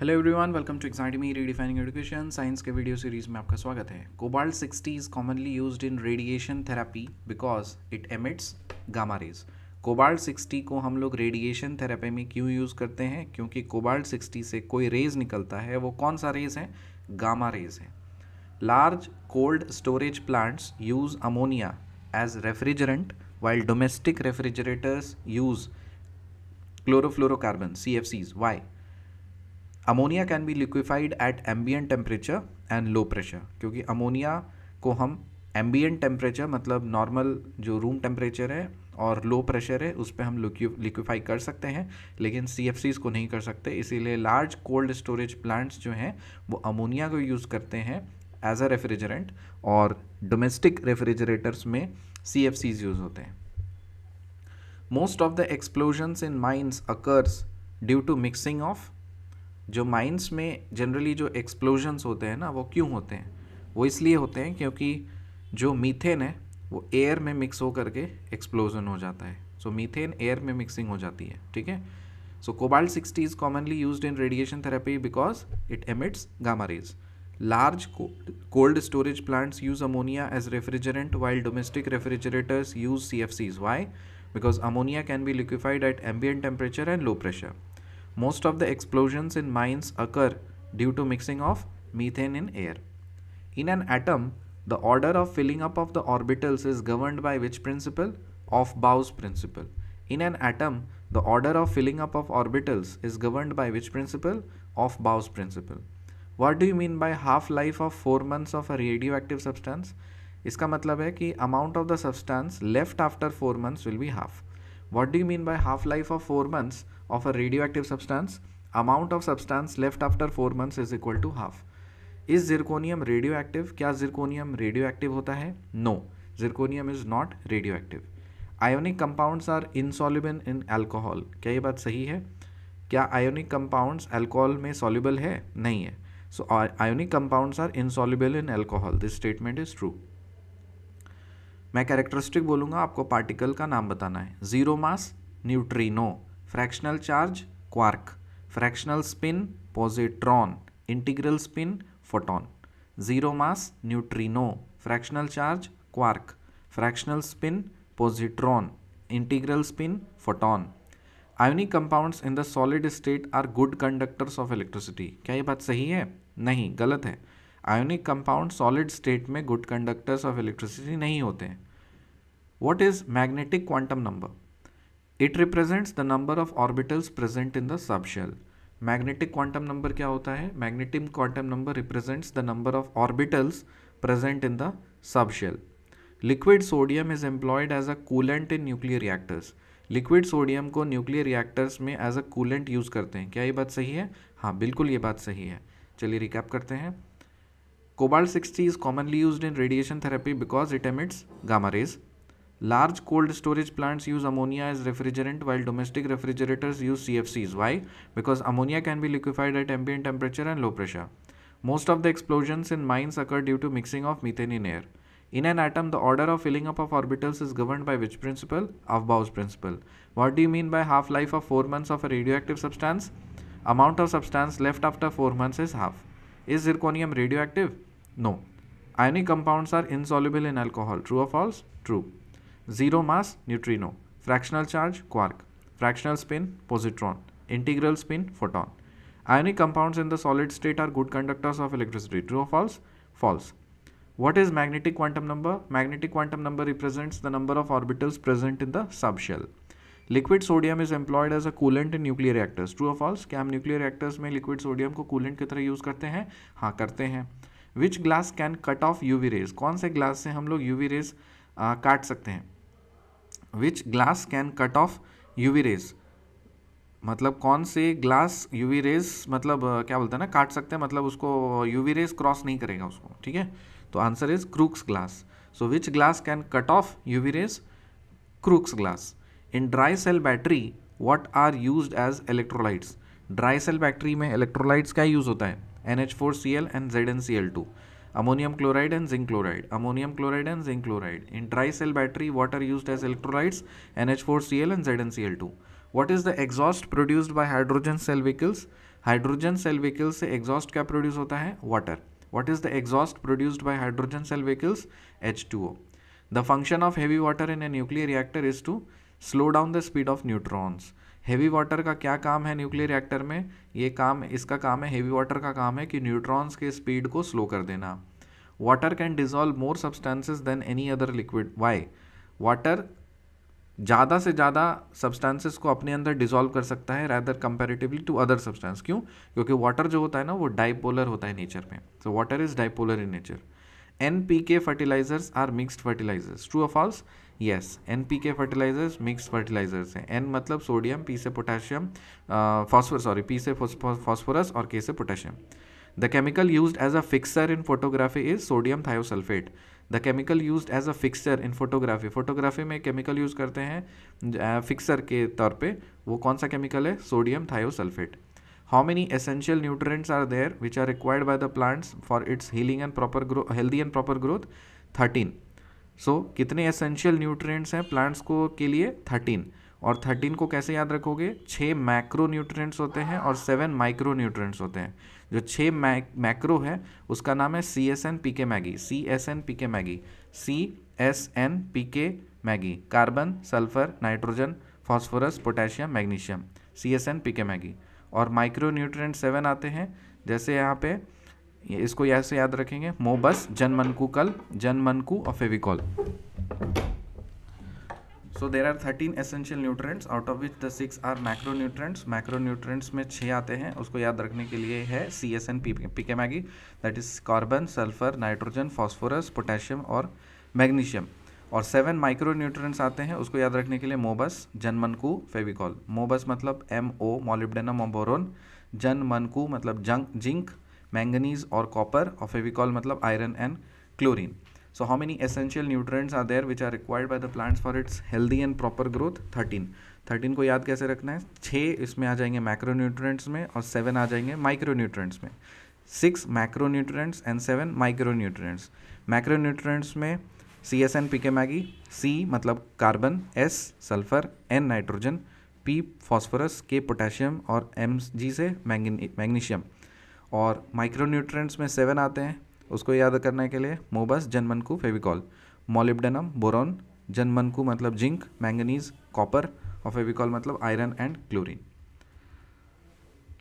Hello everyone welcome to me redefining education science के video series में आपका स्वागत है cobalt sixty is commonly use in radiation therapy because it emits gamma rays cobalt sixty को हम लोग radiation therapy में क्यों यूज़ करते हैं क्योंकि कोबाल्ट सिक्सटी से कोई रेज निकलता है वो कौन सा रेज है गामा रेज है large cold storage plants use ammonia as refrigerant while domestic refrigerators use chlorofluorocarbon C F Cs why ammonia can be liquefied at ambient temperature and low pressure क्योंकि ammonia को हम ambient temperature मतलब normal जो room temperature है और low pressure है उस पर हम लिक्विफाई कर सकते हैं लेकिन सी एफ़ सीज़ को नहीं कर सकते इसीलिए लार्ज कोल्ड स्टोरेज प्लांट्स जो हैं वो अमोनिया को यूज़ करते हैं एज अ रेफ्रिजरेंट और डोमेस्टिक रेफ्रिजरेटर्स में सी एफ सीज यूज़ होते हैं most of the explosions in mines occurs due to mixing of जो माइंस में जनरली जो एक्सप्लोजन्स होते हैं ना वो क्यों होते हैं वो इसलिए होते हैं क्योंकि जो मीथेन है वो एयर में मिक्स हो करके एक्सप्लोजन हो जाता है सो मीथेन एयर में मिक्सिंग हो जाती है ठीक है so cobalt sixty is commonly use in radiation therapy because it emits gamma rays large cold storage plants use ammonia as refrigerant while domestic refrigerators use C F Cs why because ammonia can be liquefied at ambient temperature and low pressure Most of the explosions in mines occur due to mixing of methane in air. In an atom, the order of filling up of the orbitals is governed by which principle? Of Bowes principle. In an atom, the order of filling up of orbitals is governed by which principle? Of Bowes principle. What do you mean by half-life of 4 months of a radioactive substance? matlab hai ki amount of the substance left after four months will be half. What do you mean by half life of four months? of a radioactive substance, amount of substance left after four months is equal to half. Is zirconium radioactive? क्या zirconium radioactive होता है No. Zirconium is not radioactive. Ionic compounds are insoluble in alcohol. क्या ये बात सही है क्या ionic compounds alcohol में सॉल्यूबल है नहीं है so ionic compounds are insoluble in alcohol this statement is true मैं कैरेक्टरिस्टिक बोलूँगा आपको पार्टिकल का नाम बताना है zero mass neutrino fractional charge quark fractional spin positron integral spin photon zero mass neutrino fractional charge quark fractional spin positron integral spin photon ionic compounds in the solid state are good conductors of electricity क्या ये बात सही है नहीं गलत है ionic compound solid state में good conductors of electricity नहीं होते हैं what is magnetic quantum number it represents the number of orbitals present in the subshell magnetic quantum number क्या होता है magnetic quantum number represents the number of orbitals present in the subshell liquid sodium is employed as a coolant in nuclear reactors liquid sodium को nuclear reactors में as a coolant use करते हैं क्या ये बात सही है हाँ बिल्कुल ये बात सही है चलिए रिकैप करते हैं cobalt sixty is commonly use in radiation therapy because it emits gamma rays Large cold storage plants use ammonia as refrigerant while domestic refrigerators use CFCs. Why? Because ammonia can be liquefied at ambient temperature and low pressure. Most of the explosions in mines occur due to mixing of methane in air. In an atom, the order of filling up of orbitals is governed by which principle? Aufbau's principle. What do you mean by half-life of 4 months of a radioactive substance? Amount of substance left after 4 months is half. Is zirconium radioactive? No. Ionic compounds are insoluble in alcohol. True or false? True. Zero mass neutrino fractional charge quark fractional spin positron integral spin photon ionic compounds in the solid state are good conductors of electricity true false false what is magnetic quantum number magnetic quantum number represents the number of orbitals present in the subshell liquid sodium is employed as a coolant in nuclear reactors true of क्या हम nuclear reactors में liquid sodium को coolant की तरह use करते हैं हाँ करते हैं which glass can cut off UV rays कौन से ग्लास से हम लोग यूवी रेज काट सकते हैं which glass can cut off UV rays मतलब कौन से ग्लास यूवी रेज मतलब क्या बोलते हैं ना काट सकते हैं मतलब उसको यूवी रेज क्रॉस नहीं करेगा उसको ठीक है तो answer is Crookes glass so which glass can cut off UV rays Crookes glass in dry cell battery what are use as electrolytes dry cell battery में इलेक्ट्रोलाइट्स का यूज़ होता है N H four C L and Z N C L two ammonium chloride and zinc chloride ammonium chloride and zinc chloride in dry cell battery what are use as electrolytes N H four C L and Z N C L two what is the exhaust produced by hydrogen cell vehicles hydrogen cell vehicles से exhaust क्या produce होता है water what is the exhaust produced by hydrogen cell vehicles H two O the function of heavy water in a nuclear reactor is to slow down the speed of neutrons heavy water का क्या काम है nuclear reactor में ये काम इसका काम है हैवी वाटर का काम है कि न्यूट्रॉन्स के स्पीड को स्लो कर देना water can dissolve more substances than any other liquid why water ज़्यादा से ज़्यादा सब्सटेंसेस को अपने अंदर डिजॉल्व कर सकता है rather comparatively to other substance क्यों क्योंकि वाटर जो होता है ना वो डाइपोलर होता है नेचर में so water is dipolar in nature NPK fertilizers are mixed fertilizers. True or false? Yes. NPK fertilizers mixed fertilizers हैं N मतलब सोडियम P से पोटेशियम फॉस्फोरस सॉरी P से फॉस्फोरस और K से potassium The chemical used as a fixer in photography is sodium thiosulfate. The chemical use as a fixer in photography photography में chemical use करते हैं fixer के तौर पे वो कौन सा केमिकल है sodium thiosulphate how many essential nutrients are there which are required by the plants for its healing and proper grow healthy and proper growth thirteen so कितने एसेंशियल न्यूट्रिएंट्स हैं प्लांट्स को के लिए थर्टीन और thirteen को कैसे याद रखोगे छः मैक्रो न्यूट्रेंट्स होते हैं और सेवन माइक्रो न्यूट्रेंट्स होते हैं जो छः मैक मैक्रो है उसका नाम है C S N P K Maggi C S N P K Maggi C S N P K Maggi carbon sulphur nitrogen phosphorus potassium magnesium C S N P K Maggi और micro nutrient seven आते हैं जैसे यहाँ पे इसको ऐसे याद रखेंगे मोबस जनमनकू कल जनमनकू और Fevicol so there are thirteen essential nutrients out of which the six are macro nutrients macro nutrients में छः आते हैं उसको याद रखने के लिए है C S N P K Maggi that is carbon sulphur nitrogen phosphorus potassium और मैग्नीशियम और सेवन माइक्रो न्यूट्रंस आते हैं उसको याद रखने के लिए मोबस जन मनकू फेविकॉल मोबस मतलब एम ओ मोलिबडेना मोबोरोन जन मनकू मतलब जंक जिंक मैंगनीज और कॉपर और फेविकॉल मतलब iron and chlorine so how many essential nutrients are there which are required by the plants for its healthy and proper growth thirteen thirteen को याद कैसे रखना है छः इसमें आ जाएंगे मैक्रो न्यूट्रेंट्स में और सेवन आ जाएंगे माइक्रो न्यूट्रेंट्स में six macro nutrients and seven micro nutrients macro nutrients में C S N P K Maggi C मतलब carbon S sulphur N nitrogen P phosphorus K potassium और एम जी से magnesium और micronutrients में seven आते हैं उसको याद करने के लिए मोबस जनमनकू फेविकॉल मोलिब्डेनम बोरॉन जनमनकू मतलब जिंक मैंगनीज कॉपर और फेविकॉल मतलब iron and chlorine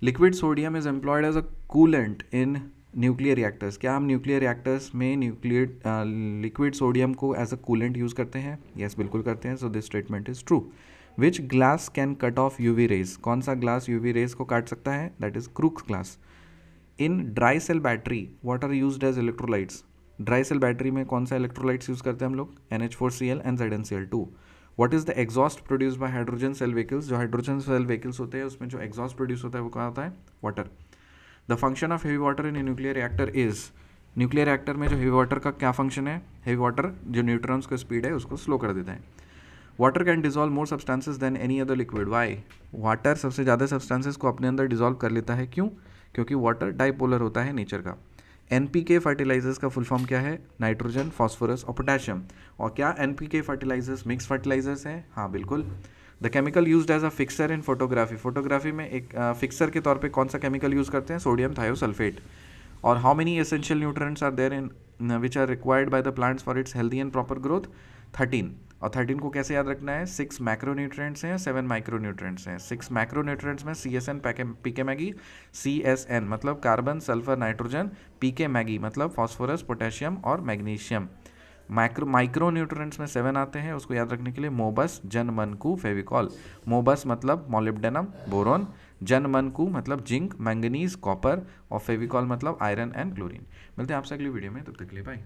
liquid sodium is employed as a coolant in nuclear reactors क्या हम न्यूक्लियर रिएक्टर्स में न्यूक्लियर लिक्विड सोडियम को एज अ कूलेंट यूज़ करते हैं यस yes, बिल्कुल करते हैं so this statement is true which glass can cut off U V rays कौन सा ग्लास यू वी रेज को काट सकता है that is Crookes glass in dry cell battery what are use as electrolytes dry cell battery में कौन सा electrolytes use करते हैं हम लोग N H four C L and Z N C L two what is the exhaust produce by hydrogen cell vehicles जो hydrogen cell vehicles होते हैं उसमें जो एग्जॉस्ट प्रोड्यूस होता है वो क्या होता है water the function of heavy water in a nuclear reactor is nuclear reactor में जो हेवी वाटर का क्या फंक्शन है हेवी वाटर जो न्यूट्रॉन्स का स्पीड है उसको स्लो कर देता है water can dissolve more substances than any other liquid why water सबसे ज़्यादा सब्सटेंसेज को अपने अंदर डिजॉल्व कर लेता है क्यों क्योंकि वाटर डाइपोलर होता है नेचर का एन पी के फर्टिलाइजर्स का फुल फॉर्म क्या है नाइट्रोजन फॉस्फोरस और पोटेशियम और क्या N P K fertilisers mix fertilisers हैं हाँ बिल्कुल the chemical use as a fixer in photography photography में एक फिक्सर uh, के तौर पर कौन सा केमिकल यूज़ करते हैं सोडियम थायोसल्फेट और how many essential nutrients are there in which are required by the plants for its healthy and proper growth thirteen और थर्टीन को कैसे याद रखना है सिक्स मैक्रो न्यूट्रेंट्स हैं सेवन माइक्रो न्यूट्रेंट्स हैं सिक्स मैक्रो न्यूट्रेंट्स में सी एस एन पैके P K Maggi C S N मतलब carbon sulphur nitrogen P K Maggi मतलब फॉस्फोरस पोटेशियम और मैग्नीशियम माइक्रो माइक्रो न्यूट्रंट्स में सेवन आते हैं उसको याद रखने के लिए मोबस जन मनकू फेविकॉल मोबस मतलब मोलिब्डेनम बोरोन जन मनकू मतलब जिंक मैंगनीज कॉपर और फेविकॉल मतलब आयरन एंड क्लोरीन मिलते हैं आपसे अगली वीडियो में तब तक ले लिए बाय